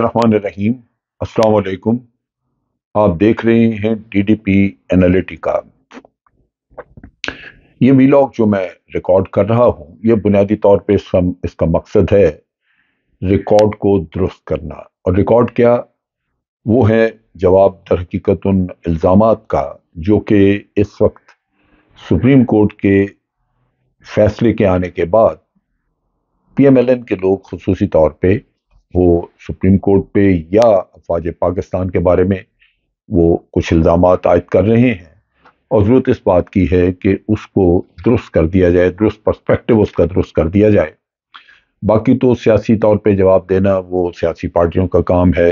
बिस्मिल्लाम अस्सलाम आप देख रहे हैं टीडीपी एनालिटिका ये वीलॉग जो मैं रिकॉर्ड कर रहा हूँ ये बुनियादी तौर पे इसका, इसका मकसद है रिकॉर्ड को दुरुस्त करना और रिकॉर्ड क्या वो है जवाब दरहकीकत उन इल्ज़ाम का जो कि इस वक्त सुप्रीम कोर्ट के फैसले के आने के बाद पीएमएलएन के लोग खसूसी तौर पर वो सुप्रीम कोर्ट पे या अफवाज पाकिस्तान के बारे में वो कुछ इल्ज़ाम आयद कर रहे हैं और ज़रूरत इस बात की है कि उसको दुरुस्त कर दिया जाए दुरुस्त पर्सपेक्टिव उसका दुरुस्त कर दिया जाए बाकी तो सियासी तौर पे जवाब देना वो सियासी पार्टियों का काम है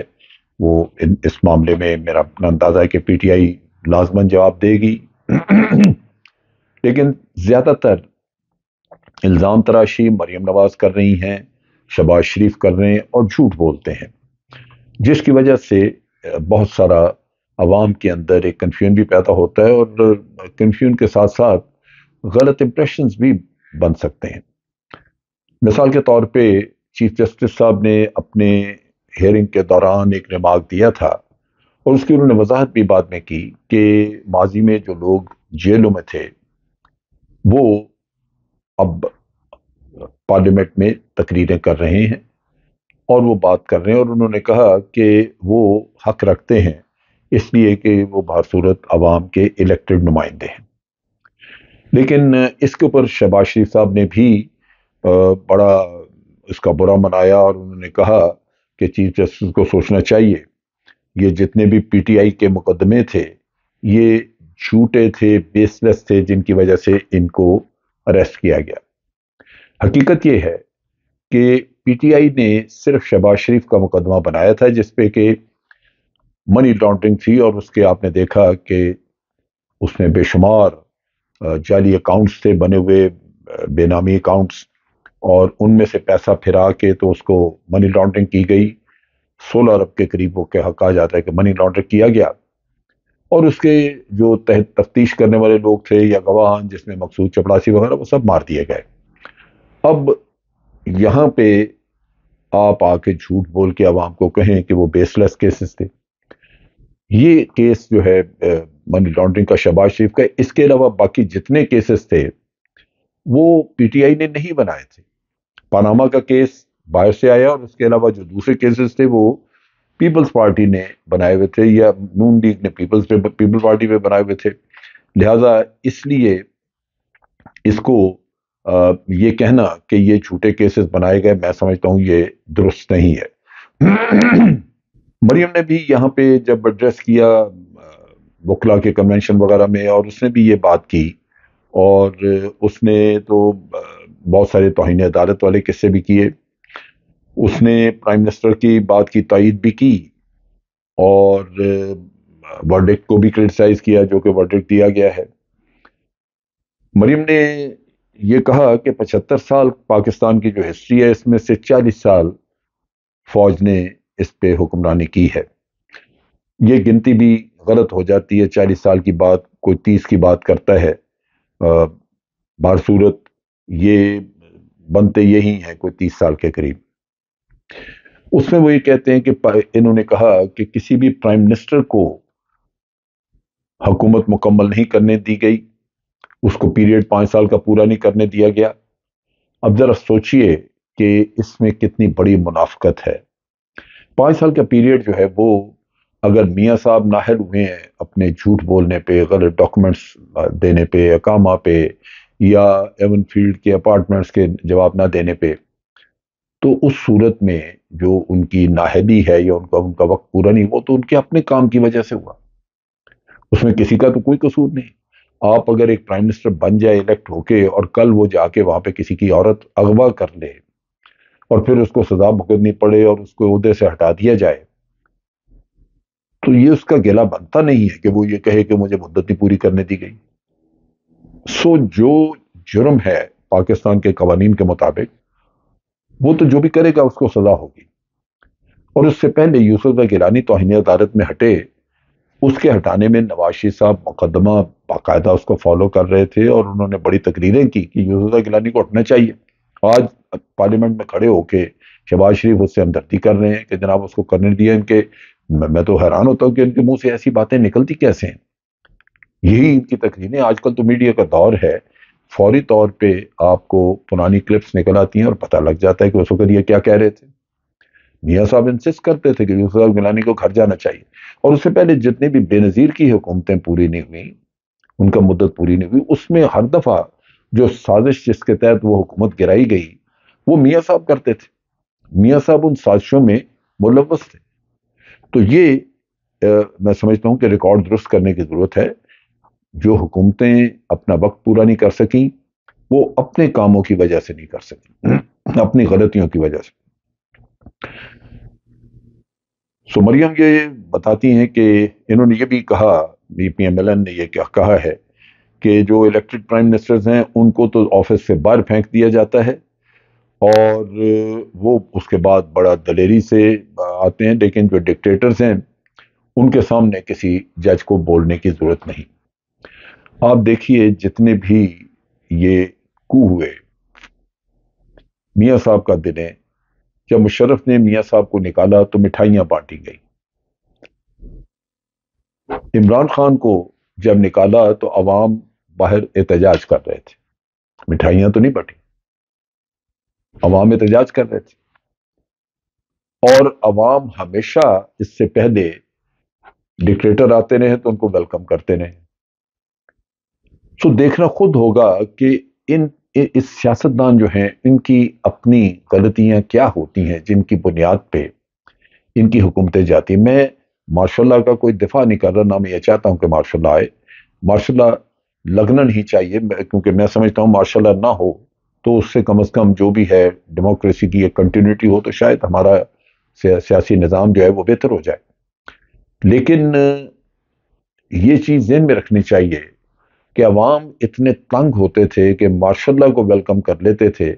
वो इन इस मामले में मेरा अपना अंदाज़ा है कि पी टी आई लाजमन जवाब देगी लेकिन ज़्यादातर इल्ज़ाम तराशी मरीम नवाज़ कर रही हैं शबाज शरीफ कर रहे हैं और झूठ बोलते हैं जिसकी वजह से बहुत सारा आवाम के अंदर एक कन्फ्यूजन भी पैदा होता है और कन्फ्यूजन के साथ साथ गलत इम्प्रेशन भी बन सकते हैं मिसाल के तौर पे चीफ जस्टिस साहब ने अपने हेयरिंग के दौरान एक रिमार्क दिया था और उसकी उन्होंने वजाहत भी बाद में की कि माजी में जो लोग जेलों में थे वो अब पार्लियामेंट में तकरीरें कर रहे हैं और वो बात कर रहे हैं और उन्होंने कहा कि वो हक रखते हैं इसलिए कि वो बासूरत आवाम के इलेक्टेड नुमाइंदे हैं लेकिन इसके ऊपर शहबाज शरीफ साहब ने भी बड़ा इसका बुरा मनाया और उन्होंने कहा कि चीफ जस्टिस को सोचना चाहिए ये जितने भी पीटीआई के मुकदमे थे ये झूठे थे बेसलेस थे जिनकी वजह से इनको अरेस्ट किया गया हकीकत ये है कि पीटीआई ने सिर्फ शहबाज शरीफ का मुकदमा बनाया था जिसपे कि मनी लॉन्ड्रिंग थी और उसके आपने देखा कि उसमें बेशुमार जाली अकाउंट्स थे बने हुए बेनामी अकाउंट्स और उनमें से पैसा फिरा के तो उसको मनी लॉन्ड्रिंग की गई सोलह अरब के करीब वो क्या कहा जाता है कि मनी लॉन्ड्रिंग किया गया और उसके जो तहत तफ्तीश करने वाले लोग थे या गवाहान जिसमें मकसूद चपड़ासी वगैरह वो सब मार दिए गए अब यहाँ पे आप आके झूठ बोल के आवाम को कहें कि वो बेसलेस केसेस थे ये केस जो है मनी लॉन्ड्रिंग का शबाज शरीफ का इसके अलावा बाकी जितने केसेस थे वो पीटीआई ने नहीं बनाए थे पानामा का केस बाहर से आया और उसके अलावा जो दूसरे केसेस थे वो पीपल्स पार्टी ने बनाए हुए थे या नून लीग ने पीपल्स पीपल पार्टी में बनाए हुए थे लिहाजा इसलिए इसको ये कहना कि ये झूठे केसेस बनाए गए मैं समझता हूँ ये दुरुस्त नहीं है मरियम ने भी यहाँ पे जब एड्रेस किया बुखला के कन्वेंशन वगैरह में और उसने भी ये बात की और उसने तो बहुत सारे तोहन अदालत वाले किस्से भी किए उसने प्राइम मिनिस्टर की बात की तइद भी की और वर्डिक्ट को भी क्रिटिसाइज़ किया जो कि वर्डिक्ट दिया गया है मरीम ने ये कहा कि पचहत्तर साल पाकिस्तान की जो हिस्ट्री है इसमें से चालीस साल फौज ने इस पे हुक्मरानी की है ये गिनती भी गलत हो जाती है चालीस साल की बात कोई तीस की बात करता है बार सूरत ये बनते यही हैं कोई तीस साल के करीब उसमें वो ये कहते हैं कि इन्होंने कहा कि किसी भी प्राइम मिनिस्टर को हुकूमत मुकम्मल नहीं करने दी गई उसको पीरियड पाँच साल का पूरा नहीं करने दिया गया अब ज़रा सोचिए कि इसमें कितनी बड़ी मुनाफ्त है पाँच साल का पीरियड जो है वो अगर मियाँ साहब नाहल हुए हैं अपने झूठ बोलने पे गलत डॉक्यूमेंट्स देने पे अकामा पे या एवन फील्ड के अपार्टमेंट्स के जवाब ना देने पे तो उस सूरत में जो उनकी नाहली है या उनका उनका वक्त पूरा नहीं वो तो उनके अपने काम की वजह से हुआ उसमें किसी का तो कोई कसूर नहीं आप अगर एक प्राइम मिनिस्टर बन जाए इलेक्ट होके और कल वो जाके वहाँ पे किसी की औरत अगवा कर ले और फिर उसको सजा भुगतनी पड़े और उसको उदय से हटा दिया जाए तो ये उसका गिला बनता नहीं है कि वो ये कहे कि मुझे मुद्दती पूरी करने दी गई सो जो जुर्म है पाकिस्तान के कवानीन के मुताबिक वो तो जो भी करेगा उसको सजा होगी और उससे पहले यूसुफ गिलानी तोहनी अदालत में हटे उसके हटाने में नवाशी साहब मुकदमा बाकायदा उसको फॉलो कर रहे थे और उन्होंने बड़ी तकरीरें की कि यूसुफा गिलानी को हटना चाहिए आज पार्लियामेंट में खड़े होके शहबाज शरीफ उससे हमदर्दी कर रहे हैं कि जनाब उसको करने दिया इनके मैं तो हैरान होता हूँ कि इनके मुंह से ऐसी बातें निकलती कैसे हैं यही इनकी तकरीरें आजकल तो मीडिया का दौर है फौरी तौर पे आपको पुरानी क्लिप्स निकल आती हैं और पता लग जाता है कि उस वक्त ये क्या कह रहे थे मियाँ साहब इंसिस करते थे कि यूसुफ गिलानी को घर जाना चाहिए और उससे पहले जितनी भी बेनज़ीर की हुकूमतें पूरी नहीं हुई उनका मुद्दत पूरी नहीं हुई उसमें हर दफ़ा जो साजिश जिसके तहत वो हुकूमत गिराई गई वो मियाँ साहब करते थे मियाँ साहब उन साजिशों में मुलवस थे तो ये आ, मैं समझता हूँ कि रिकॉर्ड दुरुस्त करने की ज़रूरत है जो हुकूमतें अपना वक्त पूरा नहीं कर सकें वो अपने कामों की वजह से नहीं कर सकें अपनी गलतियों की वजह से सो मरियम ये बताती हैं कि इन्होंने ये भी कहा B P M L N ने यह क्या कहा है कि जो इलेक्टेड प्राइम मिनिस्टर्स हैं उनको तो ऑफिस से बाहर फेंक दिया जाता है और वो उसके बाद बड़ा दलेरी से आते हैं लेकिन जो डिक्टेटर्स हैं उनके सामने किसी जज को बोलने की ज़रूरत नहीं आप देखिए जितने भी ये कू हुए मियाँ साहब का दिनें जब मुशरफ ने मियाँ साहब को निकाला तो मिठाइयाँ बांटी गई इमरान खान को जब निकाला तो अवाम बाहर एहतजाज कर रहे थे मिठाइयाँ तो नहीं बांटी अवाम एहतजाज कर रहे थे और अवाम हमेशा इससे पहले डिक्टेटर आते रहे तो उनको वेलकम करते रहे सो तो देखना खुद होगा कि इन इस सियासतदान जो हैं इनकी अपनी गलतियां क्या होती हैं जिनकी बुनियाद पे इनकी हुकूमतें जाती मैं माशा का कोई दिफा नहीं कर रहा ना मैं ये चाहता हूँ कि मार्शल आए माशा लगना नहीं चाहिए क्योंकि मैं समझता हूँ माशा ना हो तो उससे कम अज़ कम जो भी है डेमोक्रेसी की एक कंटिन्यूटी हो तो शायद हमारा सियासी निज़ाम जो है वो बेहतर हो जाए लेकिन ये चीज़ जहन में रखनी चाहिए कि अवाम इतने तंग होते थे कि माशा को वेलकम कर लेते थे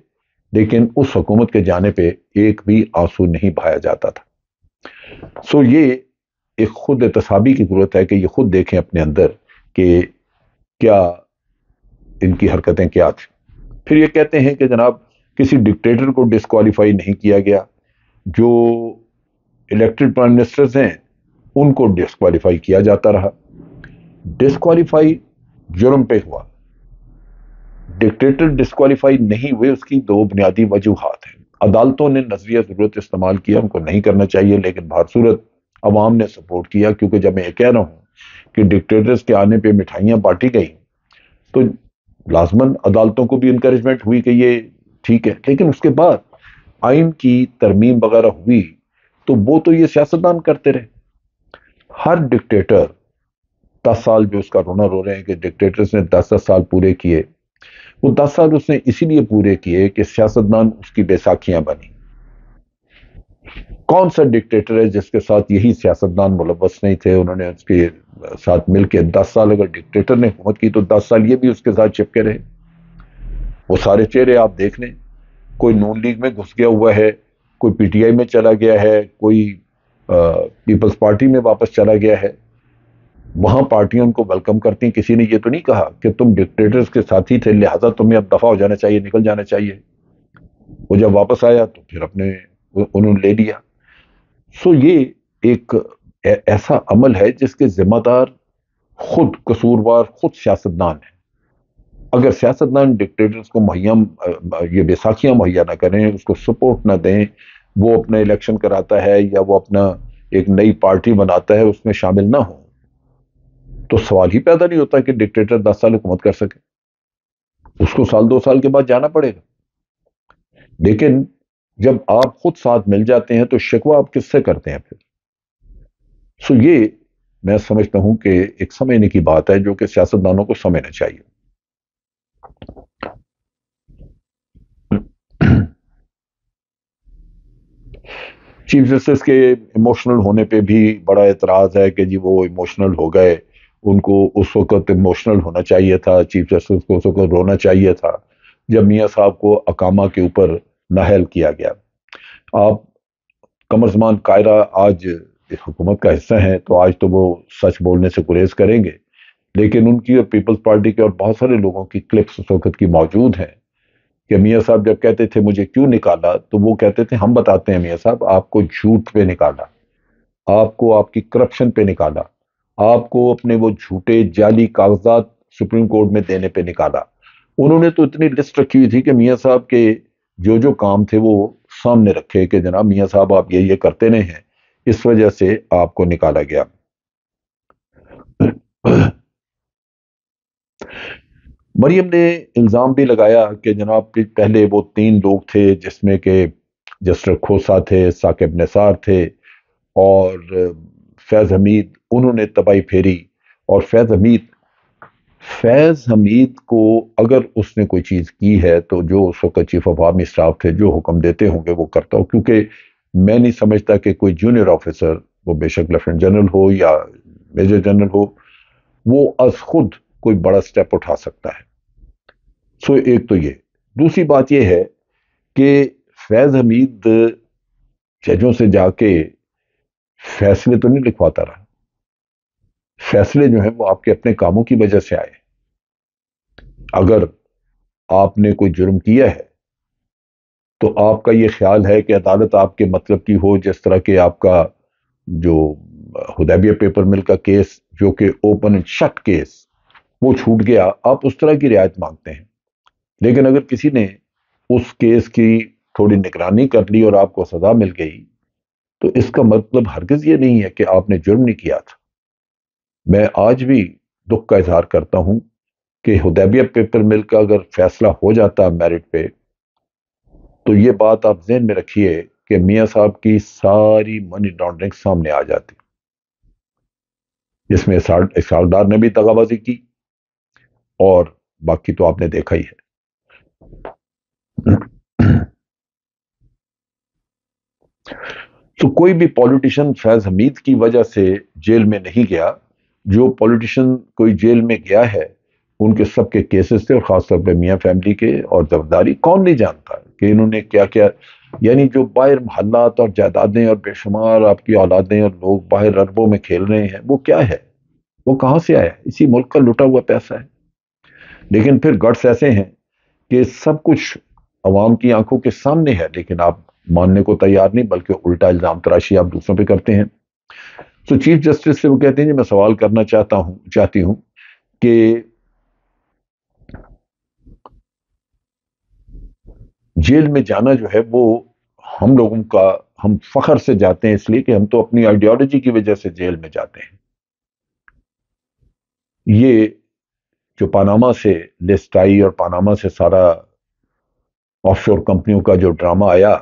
लेकिन उस हुकूमत के जाने पर एक भी आंसू नहीं भाया जाता था सो ये एक खुद एहतसाबी की ज़रूरत है कि ये खुद देखें अपने अंदर कि क्या इनकी हरकतें क्या थी फिर ये कहते हैं कि जनाब किसी डिक्टेटर को डिसक्वालीफाई नहीं किया गया जो इलेक्टेड प्राइम मिनिस्टर्स हैं उनको डिसक्वालीफाई किया जाता रहा डिसक्वालीफाई जुर्म पे हुआ डिक्टेटर डिस्कालीफाई नहीं हुए उसकी दो बुनियादी वजूहत हैं अदालतों ने नजरिया ज़रूरत इस्तेमाल किया उनको नहीं करना चाहिए लेकिन भारसूरत अवाम ने सपोर्ट किया क्योंकि जब मैं ये कह रहा हूँ कि डिक्टेटर्स के आने पर मिठाइयाँ बांटी गई तो लाजमन अदालतों को भी इंक्रेजमेंट हुई कि ये ठीक है लेकिन उसके बाद आइन की तरमीम वगैरह हुई तो वो तो ये सियासतदान करते रहे हर डिक्टेटर दस साल जो उसका रोना रो रहे हैं कि डिक्टेटर्स ने दस दस साल पूरे किए वो दस साल उसने इसीलिए पूरे किए कि सियासतदान उसकी बैसाखियां बनी कौन सा डिक्टेटर है जिसके साथ यही सियासतदान मुलवस नहीं थे उन्होंने उसके साथ मिलकर दस साल अगर डिक्टेटर ने हुकूमत की तो दस साल ये भी उसके साथ चिपके रहे वो सारे चेहरे आप देख लें कोई नून लीग में घुस गया हुआ है कोई पीटीआई में चला गया है कोई पीपल्स पार्टी में वापस चला गया है वहाँ पार्टियां उनको वेलकम करती हैं किसी ने ये तो नहीं कहा कि तुम डिक्टेटर्स के साथ ही थे लिहाजा तुम्हें अब दफ़ा हो जाना चाहिए निकल जाना चाहिए वो जब वापस आया तो फिर अपने उन्होंने ले लिया सो ये एक ऐसा अमल है जिसके ज़िम्मेदार खुद कसूरवार खुद सियासतदान है अगर सियासतदान डिक्टेटर्स को मुहैया ये बैसाखियाँ मुहैया ना करें उसको सपोर्ट ना दें वो अपना इलेक्शन कराता है या वो अपना एक नई पार्टी बनाता है उसमें शामिल ना हो तो सवाल ही पैदा नहीं होता कि डिक्टेटर दस साल हुकूमत कर सके उसको साल दो साल के बाद जाना पड़ेगा लेकिन जब आप खुद साथ मिल जाते हैं तो शिकवा आप किससे करते हैं फिर सो ये मैं समझता हूं कि एक समझने की बात है जो कि सियासतदानों को समझना चाहिए चीफ जस्टिस के इमोशनल होने पे भी बड़ा एतराज़ है कि जी वो इमोशनल हो गए उनको उस वक़्त इमोशनल होना चाहिए था चीफ जस्टिस को उस वक़्त रोना चाहिए था जब मियाँ साहब को अकामा के ऊपर नाहल किया गया आप कमर जमान कायरा आज हुकूमत का हिस्सा हैं तो आज तो वो सच बोलने से गुरेज करेंगे लेकिन उनकी और पीपल्स पार्टी के और बहुत सारे लोगों की क्लिप्स उस वक्त की मौजूद हैं कि मियाँ साहब जब कहते थे मुझे क्यों निकाला तो वो कहते थे हम बताते हैं मियाँ साहब आपको झूठ पे निकाला आपको आपकी करप्शन पे निकाला आपको अपने वो झूठे जाली कागजात सुप्रीम कोर्ट में देने पे निकाला उन्होंने तो इतनी लिस्ट रखी हुई थी कि मियाँ साहब के जो जो काम थे वो सामने रखे कि जनाब मियाँ साहब आप ये ये करते नहीं हैं इस वजह से आपको निकाला गया मरियम ने इल्ज़ाम भी लगाया कि जनाब पहले वो तीन लोग थे जिसमें के जस्टर खोसा थे साकिब निसार थे और फैज़ हमीद उन्होंने तबाही फेरी और फैज़ हमीद फैज़ हमीद को अगर उसने कोई चीज़ की है तो जो उस वक्त चीफ ऑफ आर्मी स्टाफ थे जो हुक्म देते होंगे वो करता हो क्योंकि मैं नहीं समझता कि कोई जूनियर ऑफिसर वो बेशक लेफ्टिनेंट जनरल हो या मेजर जनरल हो वो अज खुद कोई बड़ा स्टेप उठा सकता है सो एक तो ये दूसरी बात यह है कि फैज़ हमीद जजों से जाके फैसले तो नहीं लिखवाता रहा फैसले जो है वो आपके अपने कामों की वजह से आए अगर आपने कोई जुर्म किया है तो आपका ये ख्याल है कि अदालत आपके मतलब की हो जिस तरह के आपका जो हुदैबिया पेपर मिल का केस जो कि ओपन एंड शट केस वो छूट गया आप उस तरह की रियायत मांगते हैं लेकिन अगर किसी ने उस केस की थोड़ी निगरानी कर ली और आपको सजा मिल गई तो इसका मतलब हरगज ये नहीं है कि आपने जुर्म नहीं किया था मैं आज भी दुख का इजहार करता हूं कि हदैबिया पेपर मिल का अगर फैसला हो जाता मेरिट पे तो ये बात आप जहन में रखिए कि मियाँ साहब की सारी मनी लॉन्ड्रिंग सामने आ जाती जिसमें सालदार ने भी दगाबाजी की और बाकी तो आपने देखा ही है तो कोई भी पॉलिटिशियन फैज़ हमीद की वजह से जेल में नहीं गया जो पॉलिटिशियन कोई जेल में गया है उनके सबके केसेस थे और ख़ासतौर पर मियाँ फैमिली के और जरदारी कौन नहीं जानता कि इन्होंने क्या क्या यानी जो बाहर मोहल्लात और जायदादें और बेशुमार आपकी औलादें और लोग बाहर अरबों में खेल रहे हैं वो क्या है वो कहाँ से आया इसी मुल्क का लुटा हुआ पैसा है लेकिन फिर गट्स ऐसे हैं कि सब कुछ आवाम की आंखों के सामने है लेकिन आप मानने को तैयार नहीं बल्कि उल्टा इल्ज़ाम तराशी आप दूसरों पर करते हैं तो चीफ जस्टिस से वो कहते हैं जी मैं सवाल करना चाहता हूँ चाहती हूँ कि जेल में जाना जो है वो हम लोगों का हम फखर से जाते हैं इसलिए कि हम तो अपनी आइडियोलॉजी की वजह से जेल में जाते हैं ये जो पानामा से लिस्ट आई और पानामा से सारा ऑफशोर कंपनियों का जो ड्रामा आया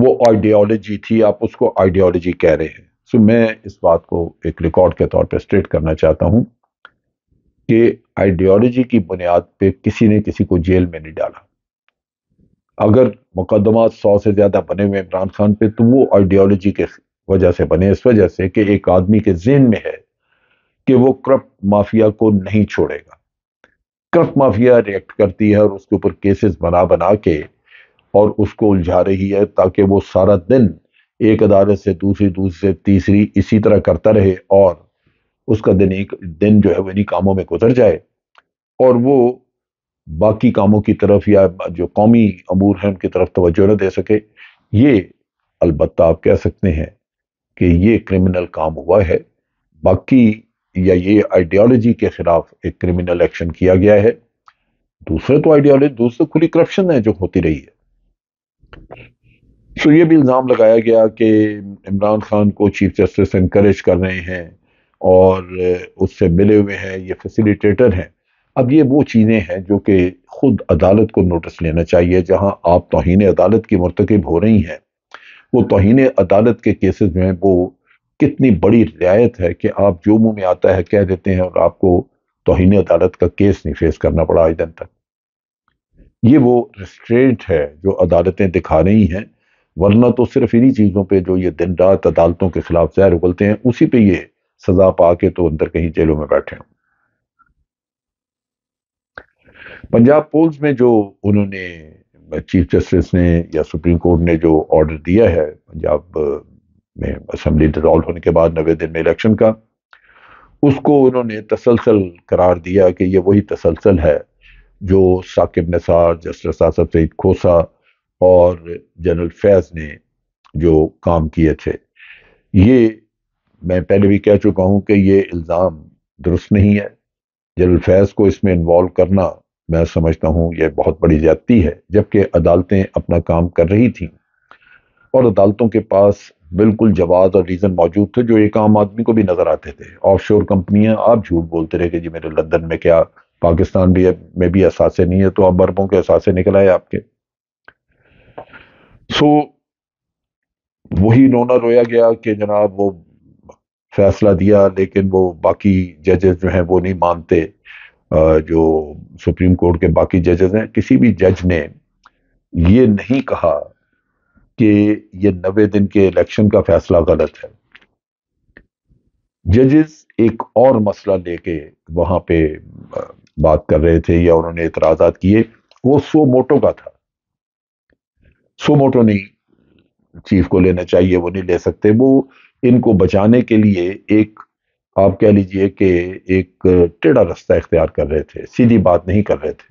वो आइडियोलॉजी थी आप उसको आइडियोलॉजी कह रहे हैं सो मैं इस बात को एक रिकॉर्ड के तौर पर स्ट्रेट करना चाहता हूँ कि आइडियोलॉजी की बुनियाद पे किसी ने किसी को जेल में नहीं डाला अगर मुकदमा सौ से ज़्यादा बने हुए इमरान खान पे तो वो आइडियोलॉजी के वजह से बने इस वजह से कि एक आदमी के जेन में है कि वो करप्ट माफिया को नहीं छोड़ेगा करप्ट माफिया रिएक्ट करती है और उसके ऊपर केसेस बना बना के और उसको उलझा रही है ताकि वो सारा दिन एक अदालत से दूसरी दूसरी से तीसरी इसी तरह करता रहे और उसका दिन एक दिन जो है वो इन्हीं कामों में गुजर जाए और वो बाकी कामों की तरफ या जो कौमी अमूर हैं उनकी तरफ तोज्जो न दे सके ये अलबत् आप कह सकते हैं कि ये क्रिमिनल काम हुआ है बाकी या ये आइडियोलॉजी के खिलाफ एक क्रिमिनल एक्शन किया गया है दूसरे तो आइडियोलॉजी दूसरे तो खुली करप्शन है जो होती रही है सो ये भी इल्ज़ाम लगाया गया कि इमरान खान को चीफ जस्टिस इनक्रेज कर रहे हैं और उससे मिले हुए हैं ये फैसिलिटेटर हैं अब ये वो चीज़ें हैं जो कि ख़ुद अदालत को नोटिस लेना चाहिए जहां आप तोहन अदालत की मरतकब हो रही हैं वो तोहन अदालत के केसेस में वो कितनी बड़ी रियायत है कि आप जो मुँह में आता है कह देते हैं और आपको तोहन अदालत का केस नहीं फेस करना पड़ा आज दिन तक ये वो रिस्ट्रेंट है जो अदालतें दिखा रही हैं वरना तो सिर्फ इन्हीं चीज़ों पे जो ये दिन रात अदालतों के खिलाफ जहर उगलते हैं उसी पे ये सजा पा के तो अंदर कहीं जेलों में बैठे हों पंजाब पोल्स में जो उन्होंने चीफ जस्टिस ने या सुप्रीम कोर्ट ने जो ऑर्डर दिया है पंजाब में असम्बली डिजॉल्व होने के बाद नवे दिन में इलेक्शन का उसको उन्होंने तसलसल करार दिया कि ये वही तसलसल है जो साकिब नसार जस्टिस आसफ सईद खोसा और जनरल फैज़ ने जो काम किए थे ये मैं पहले भी कह चुका हूँ कि ये इल्ज़ाम दुरुस्त नहीं है जनरल फैज़ को इसमें इन्वॉल्व करना मैं समझता हूँ यह बहुत बड़ी ज्यादती है जबकि अदालतें अपना काम कर रही थीं और अदालतों के पास बिल्कुल जवाब और रीज़न मौजूद थे जो एक आम आदमी को भी नज़र आते थे ऑफ शोर कंपनियाँ आप झूठ बोलते रहे कि जी मेरे लंदन में क्या पाकिस्तान भी में भी असासे नहीं है तो आप बर्फों के असासे निकल आए आपके सो so, वही रोना रोया गया कि जनाब वो फैसला दिया लेकिन वो बाकी जजेस जो हैं वो नहीं मानते जो सुप्रीम कोर्ट के बाकी जजेस हैं किसी भी जज ने ये नहीं कहा कि ये नबे दिन के इलेक्शन का फैसला गलत है जजेस एक और मसला लेके वहां पे बात कर रहे थे या उन्होंने इतराजात किए वो सो मोटो का था सो मोटो नहीं चीफ को लेना चाहिए वो नहीं ले सकते वो इनको बचाने के लिए एक आप कह लीजिए कि एक टेढ़ा रास्ता इख्तियार कर रहे थे सीधी बात नहीं कर रहे थे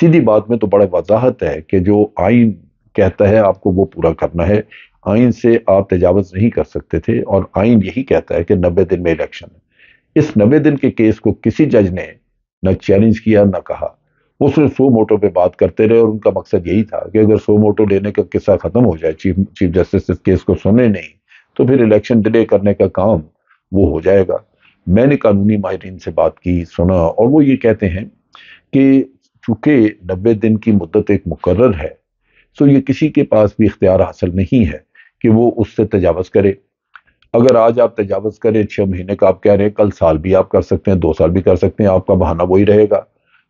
सीधी बात में तो बड़ा वजाहत है कि जो आइन कहता है आपको वो पूरा करना है आइन से आप तजावज नहीं कर सकते थे और आइन यही कहता है कि नब्बे दिन में इलेक्शन है इस नब्बे दिन के केस को किसी जज ने न चैलेंज किया न कहा वो सिर्फ सो मोटो पे बात करते रहे और उनका मकसद यही था कि अगर सो मोटो लेने का किस्सा खत्म हो जाए चीफ चीफ जस्टिस इस केस को सुने नहीं तो फिर इलेक्शन डिले करने का काम वो हो जाएगा मैंने कानूनी माहरीन से बात की सुना और वो ये कहते हैं कि चूँकि नब्बे दिन की मुद्दत एक मुकर है सो तो ये किसी के पास भी इख्तियार हासिल नहीं है कि वो उससे तजावज़ करे अगर आज आप तजावज़ करें छः महीने का आप कह रहे हैं कल साल भी आप कर सकते हैं दो साल भी कर सकते हैं आपका बहाना वही रहेगा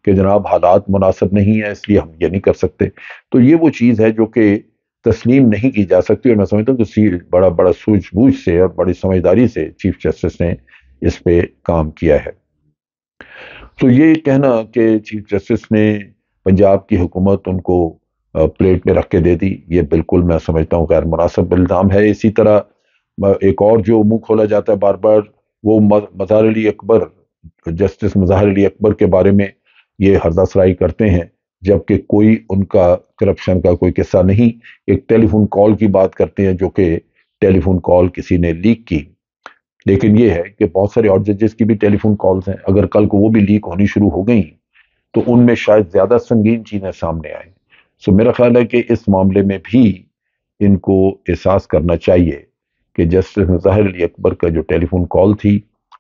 कि जनाब हालात मुनासिब नहीं है इसलिए हम ये नहीं कर सकते तो ये वो चीज़ है जो कि तस्लीम नहीं की जा सकती और मैं समझता हूँ कि बड़ा बड़ा सूझबूझ से और बड़ी समझदारी से चीफ जस्टिस ने इस पर काम किया है तो ये कहना कि चीफ जस्टिस ने पंजाब की हुकूमत उनको प्लेट में रख के दे दी ये बिल्कुल मैं समझता हूँ गैर मुनासिब इल्ज़ाम है इसी तरह एक और जो मुंह खोला जाता है बार बार वो मज़ार अली अकबर जस्टिस मज़ार अली अकबर के बारे में ये हरदासराई करते हैं जबकि कोई उनका करप्शन का कोई किस्सा नहीं एक टेलीफोन कॉल की बात करते हैं जो कि टेलीफोन कॉल किसी ने लीक की लेकिन ये है कि बहुत सारे और जजेस की भी टेलीफोन कॉल्स हैं अगर कल को वो भी लीक होनी शुरू हो गई तो उनमें शायद ज़्यादा संगीन चीज़ें सामने आए सो मेरा ख्याल है कि इस मामले में भी इनको एहसास करना चाहिए कि जस्टिस मुजाहिर अली अकबर का जो टेलीफोन कॉल थी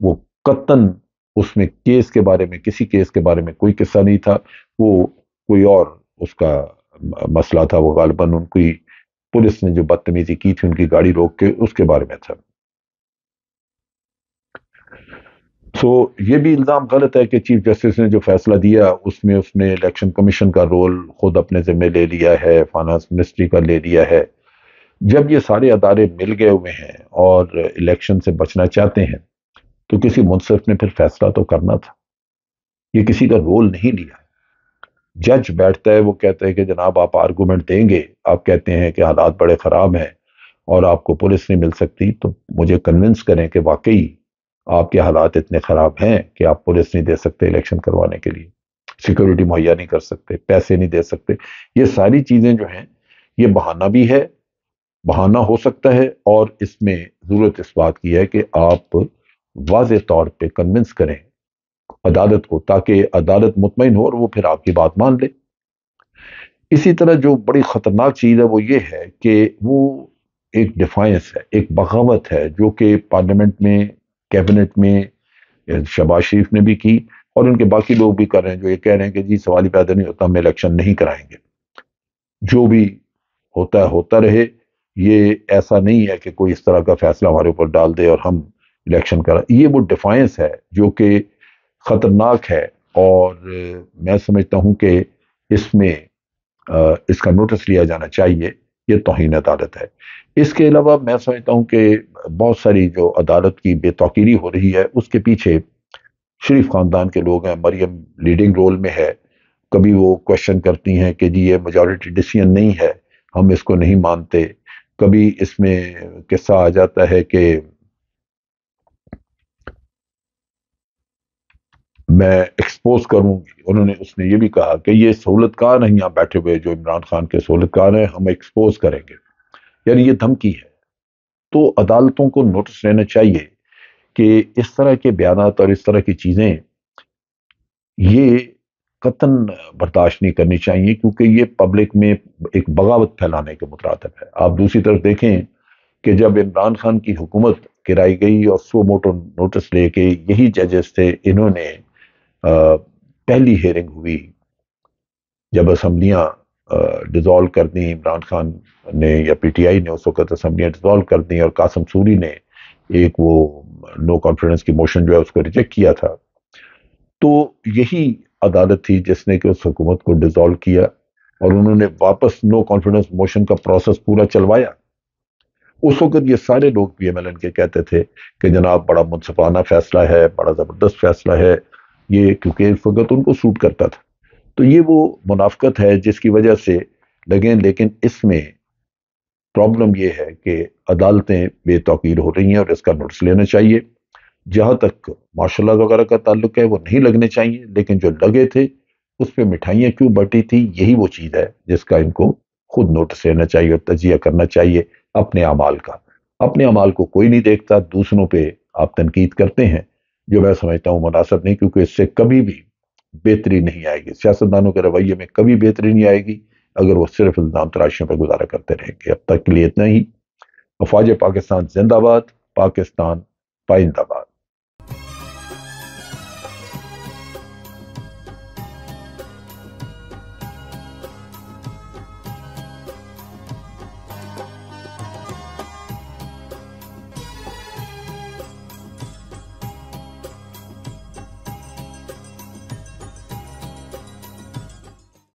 वो कतन उसमें केस के बारे में किसी केस के बारे में कोई किस्सा नहीं था वो कोई और उसका मसला था वो गालबन उनकी पुलिस ने जो बदतमीजी की थी उनकी गाड़ी रोक के उसके बारे में था सो so, ये भी इल्ज़ाम गलत है कि चीफ जस्टिस ने जो फैसला दिया उसमें उसने इलेक्शन कमीशन का रोल खुद अपने ज़िम्मे ले लिया है फाइनेंस मिनिस्ट्री का ले लिया है जब ये सारे अदारे मिल गए हुए हैं और इलेक्शन से बचना चाहते हैं तो किसी मुनसिफ ने फिर फैसला तो करना था ये किसी का रोल नहीं लिया जज बैठता है वो कहते हैं कि जनाब आप आर्गूमेंट देंगे आप कहते हैं कि हालात बड़े ख़राब हैं और आपको पुलिस नहीं मिल सकती तो मुझे कन्विंस करें कि वाकई आपके हालात इतने ख़राब हैं कि आप पुलिस नहीं दे सकते इलेक्शन करवाने के लिए सिक्योरिटी मुहैया नहीं कर सकते पैसे नहीं दे सकते ये सारी चीज़ें जो हैं ये बहाना भी है बहाना हो सकता है और इसमें ज़रूरत इस बात की है कि आप वाज तौर पर कन्विंस करें अदालत को ताकि अदालत मुतमिन हो और वो फिर आपकी बात मान ले इसी तरह जो बड़ी ख़तरनाक चीज़ है वो ये है कि वो एक डिफाइंस है एक बगावत है जो कि पार्लियामेंट में कैबिनेट में शबाज शरीफ ने भी की और उनके बाकी लोग भी कर रहे हैं जो ये कह रहे हैं कि जी सवाल ही पैदा नहीं होता हम इलेक्शन नहीं कराएंगे जो भी होता है होता रहे ये ऐसा नहीं है कि कोई इस तरह का फैसला हमारे ऊपर डाल दे और हम इलेक्शन करा ये वो डिफाइंस है जो कि ख़तरनाक है और मैं समझता हूँ कि इसमें इसका नोटिस लिया जाना चाहिए ये तोहन अदालत है इसके अलावा मैं समझता हूँ कि बहुत सारी जो अदालत की बेतौकीरी हो रही है उसके पीछे शरीफ ख़ानदान के लोग हैं मरियम लीडिंग रोल में है कभी वो क्वेश्चन करती हैं कि जी ये मजॉरिटी डिसीजन नहीं है हम इसको नहीं मानते कभी इसमें किस्सा आ जाता है कि मैं एक्सपोज करूंगी उन्होंने उसने ये भी कहा कि ये सहूलतकार हैं यहाँ बैठे हुए जो इमरान खान के सहूलतकार हैं हम एक्सपोज करेंगे यानी ये धमकी है तो अदालतों को नोटिस लेना चाहिए कि इस तरह के बयान और इस तरह की चीज़ें ये कतन बर्दाश्त नहीं करनी चाहिए क्योंकि ये पब्लिक में एक बगावत फैलाने के मुतरतब है आप दूसरी तरफ देखें कि जब इमरान खान की हुकूमत गिराई गई और सो मोटो नोटिस लेके यही जजेस थे इन्होंने पहली हेयरिंग हुई जब असम्बलियाँ डिज़ोल्व कर दी इमरान खान ने या पी टी आई ने उस वक़्त असम्बलियाँ डिज़ोल्व कर दी और कासम सूरी ने एक वो नो कॉन्फिडेंस की मोशन जो है उसको रिजेक्ट किया था तो यही अदालत थी जिसने कि उस हुकूमत को डिसॉल्व किया और उन्होंने वापस नो कॉन्फिडेंस मोशन का प्रोसेस पूरा चलवाया उस वक्त ये सारे लोग पी एम एल एन के कहते थे कि जनाब बड़ा मुनसफाना फैसला है बड़ा ज़बरदस्त फैसला है ये क्योंकि इस वक्त उनको सूट करता था तो ये वो मुनाफ्त है जिसकी वजह से लगे लेकिन इसमें प्रॉब्लम यह है कि अदालतें बेतौकीर हो रही हैं और इसका नोटिस लेना चाहिए जहाँ तक मार्शल वगैरह का ताल्लुक है वो नहीं लगने चाहिए लेकिन जो लगे थे उस पर मिठाइयाँ क्यों बटी थी यही वो चीज़ है जिसका इनको खुद नोटिस लेना चाहिए और तजिया करना चाहिए अपने अमाल का अपने अमाल को कोई नहीं देखता दूसरों पर आप तनकीद करते हैं जो मैं समझता हूँ मुनासब नहीं क्योंकि इससे कभी भी बेहतरी नहीं आएगी सियासतदानों के रवैये में कभी बेहतरी नहीं आएगी अगर वो सिर्फ इल्ज़ाम तराशियों पर गुजारा करते रहेंगे अब तक के लिए इतना ही अफवाज पाकिस्तान जिंदाबाद पाकिस्तान पाइंदाबाद